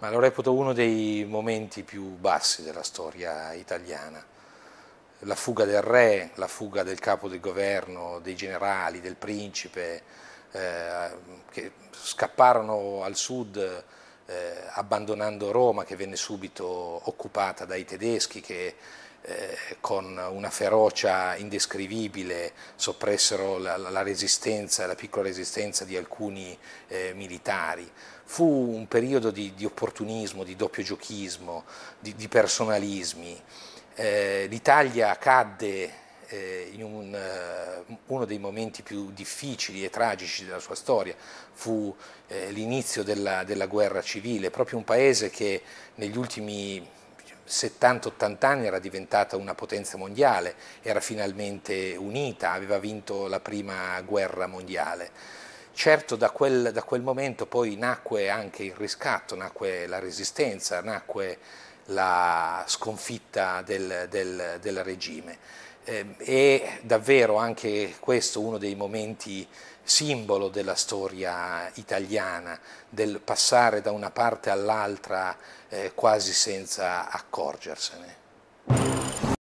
ma lo reputo uno dei momenti più bassi della storia italiana. La fuga del re, la fuga del capo del governo, dei generali, del principe, eh, che scapparono al sud eh, abbandonando Roma che venne subito occupata dai tedeschi che eh, con una ferocia indescrivibile soppressero la, la, resistenza, la piccola resistenza di alcuni eh, militari. Fu un periodo di, di opportunismo, di doppio giochismo, di, di personalismi. Eh, L'Italia cadde eh, in un, eh, uno dei momenti più difficili e tragici della sua storia fu l'inizio della, della guerra civile, proprio un paese che negli ultimi 70-80 anni era diventata una potenza mondiale, era finalmente unita, aveva vinto la prima guerra mondiale. Certo da quel, da quel momento poi nacque anche il riscatto, nacque la resistenza, nacque la sconfitta del, del, del regime. Eh, è davvero anche questo uno dei momenti simbolo della storia italiana, del passare da una parte all'altra eh, quasi senza accorgersene.